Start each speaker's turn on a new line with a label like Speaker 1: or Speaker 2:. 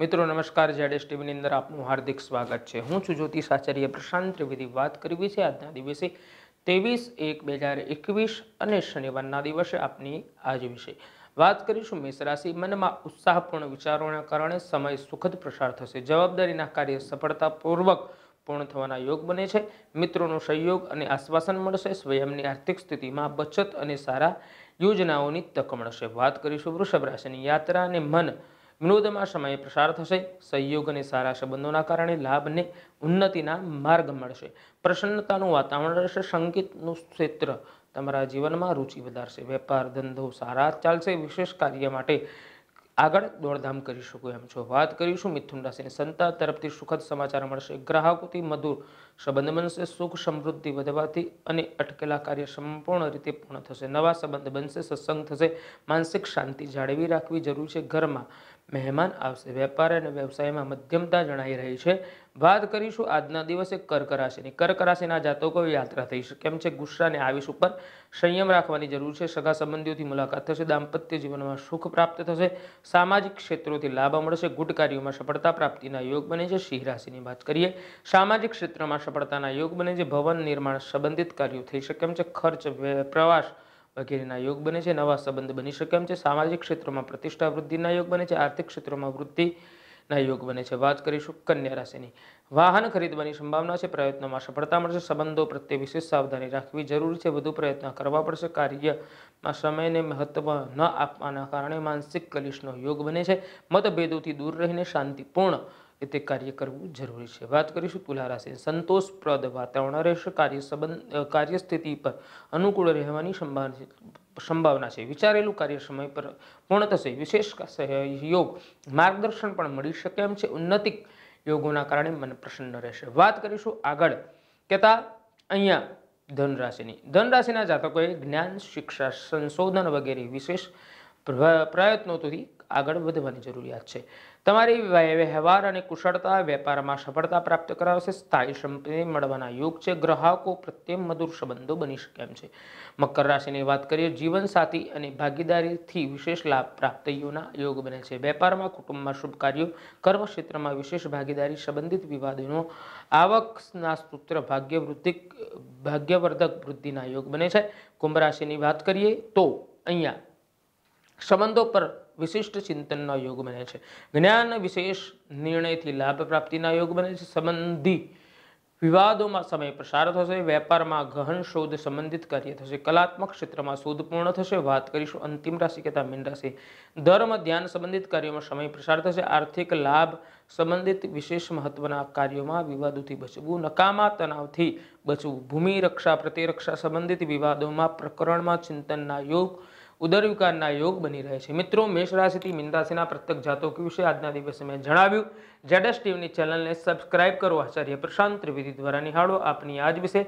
Speaker 1: મિત્રો નમસ્કાર જેડેશ ટીવીની અંદર આપનું હાર્દિક સ્વાગત છે હું છું જ્યોતિષ આચાર્ય પ્રશાંત ત્રિવેદી વાત કરવી છે આજના દિવસે ત્રેવીસ એક બે હજાર એકવીસ અને શનિવારના દિવસે આપની આજ વિશે વાત કરીશું મેષ રાશિ મનમાં ઉત્સાહપૂર્ણ વિચારોના કારણે સમય સુખદ પ્રસાર થશે જવાબદારીના કાર્ય સફળતાપૂર્વક પૂર્ણ થવાના યોગ બને છે મિત્રોનો સહયોગ અને આશ્વાસન મળશે સ્વયંની આર્થિક સ્થિતિમાં બચત અને સારા યોજનાઓની તક મળશે વાત કરીશું વૃષભ રાશિની યાત્રા અને મન વિનોદમાં સમય પ્રસાર થશે સહયોગ અને સારા સંબંધોના કારણે લાભને ઉન્નતિના માર્ગ મળશે પ્રસન્નતાનું વાતાવરણ રહેશે સંગીતનું ક્ષેત્ર તમારા જીવનમાં રુચિ વધારશે વેપાર ધંધો સારા ચાલશે વિશેષ કાર્ય માટે આગળ દોડધામ કરી શકો એમ છો વાત કરીશું મિથુન રાશિની સંતા તરફથી સુખદ સમાચાર મળશે ગ્રાહકોથી મધુર સંબંધ બનશે સુખ સમૃદ્ધિ વધવાથી અને અટકેલા કાર્ય સંપૂર્ણ રીતે પૂર્ણ થશે નવા સંબંધ બનશે સત્સંગ થશે માનસિક શાંતિ જાળવી રાખવી જરૂરી છે ઘરમાં મહેમાન આવશે વેપાર અને વ્યવસાયમાં મધ્યમતા જણાઈ રહી છે વાત કરીશું આજના દિવસે કર્ક રાશિની કર્ક રાશિના જાતકો યાત્રા થઈ શકે કેમ છે ગુસ્સાને આવીશ ઉપર સંયમ રાખવાની જરૂર છે સગા સંબંધીઓથી મુલાકાત થશે દાંપત્ય જીવનમાં સુખ પ્રાપ્ત થશે સામાજિક ક્ષેત્રોથી લાભ મળશે ગુટ કાર્યોમાં સફળતા પ્રાપ્તિના યોગ બને છે સિંહ રાશિની વાત કરીએ સામાજિક ક્ષેત્રમાં સફળતાના યોગ બને છે ભવન નિર્માણ સંબંધિત કાર્યો થઈ શકે કેમ છે ખર્ચ પ્રવાસ વગેરેના યોગ બને છે નવા સંબંધ બની શકે એમ છે સામાજિક ક્ષેત્રોમાં પ્રતિષ્ઠા વૃદ્ધિના યોગ બને છે આર્થિક ક્ષેત્રમાં વૃદ્ધિના યોગ બને છે વાત કરીશું કન્યા રાશિની વાહન ખરીદવાની સંભાવના છે પ્રયત્નોમાં સફળતા મળશે સંબંધો પ્રત્યે વિશેષ સાવધાની રાખવી જરૂરી છે વધુ પ્રયત્ન કરવા પડશે કાર્યમાં સમયને મહત્વ ન આપવાના કારણે માનસિક કલિશનો યોગ બને છે મતભેદોથી દૂર રહીને શાંતિપૂર્ણ એ તે કાર્ય કરવું જરૂરી છે વાત કરીશું તુલા રાશિ સંતોષપ્રદ વાતાવરણ રહેશે કાર્ય સંબંધ કાર્યસ્થિતિ પર અનુકૂળ રહેવાની સંભાવના છે વિચારેલું કાર્ય સમય પર પૂર્ણ થશે વિશેષ યોગ માર્ગદર્શન પણ મળી શકે એમ છે ઉન્નતિક યોગોના કારણે મન પ્રસન્ન રહેશે વાત કરીશું આગળ કહેતા અહીંયા ધન રાશિની ધન રાશિના જાતકોએ જ્ઞાન શિક્ષા સંશોધન વગેરે વિશેષ પ્રયત્નોથી આગળ વધવાની જરૂરિયાત છે તમારી વ્યવહાર અને કુશળતા વેપારમાં સફળતા પ્રાપ્ત કરાવશે સ્થાયી સંપત્તિ મળવાના યોગ છે ગ્રાહકો પ્રત્યે મધુર સંબંધો બની શકે એમ છે મકર રાશિની વાત કરીએ જીવનસાથી અને ભાગીદારીથી વિશેષ લાભ પ્રાપ્તિઓના યોગ બને છે વેપારમાં કુટુંબમાં શુભ કાર્યો કર્મ ક્ષેત્રમાં વિશેષ ભાગીદારી સંબંધિત વિવાદોનો આવકના સૂત્ર ભાગ્ય ભાગ્યવર્ધક વૃદ્ધિના યોગ બને છે કુંભ રાશિની વાત કરીએ તો અહીંયા સંબંધો પર વિશિષ્ટ ચિંતનનો યોગ બને છે જ્ઞાન વિશેષ નિર્ણયથી લાભ પ્રાપ્તિના યોગ બને છે સંબંધી વિવાદોમાં સમય પ્રસાર થશે વેપારમાં ગહન શોધ સંબંધિત કાર્ય થશે કલાત્મક ક્ષેત્રમાં શોધ પૂર્ણ થશે વાત કરીશું અંતિમ રાશિ કહેતા મીન રાશિ ધર્મ ધ્યાન સંબંધિત કાર્યોમાં સમય પ્રસાર થશે આર્થિક લાભ સંબંધિત વિશેષ મહત્વના કાર્યોમાં વિવાદોથી બચવું નકામા તણાવથી બચવું ભૂમિ રક્ષા પ્રતિરક્ષા સંબંધિત વિવાદોમાં પ્રકરણમાં ચિંતનના યોગ ઉદર વિકારના યોગ બની રહે છે મિત્રો મેષ રાશિથી મીન રાશિના પ્રત્યેક જાતકો વિશે આજના દિવસે મેં જણાવ્યું જેડસ ટીવીની ચેનલને સબસ્ક્રાઇબ કરો આચાર્ય પ્રશાંત ત્રિવેદી દ્વારા નિહાળો આપની આજ વિશે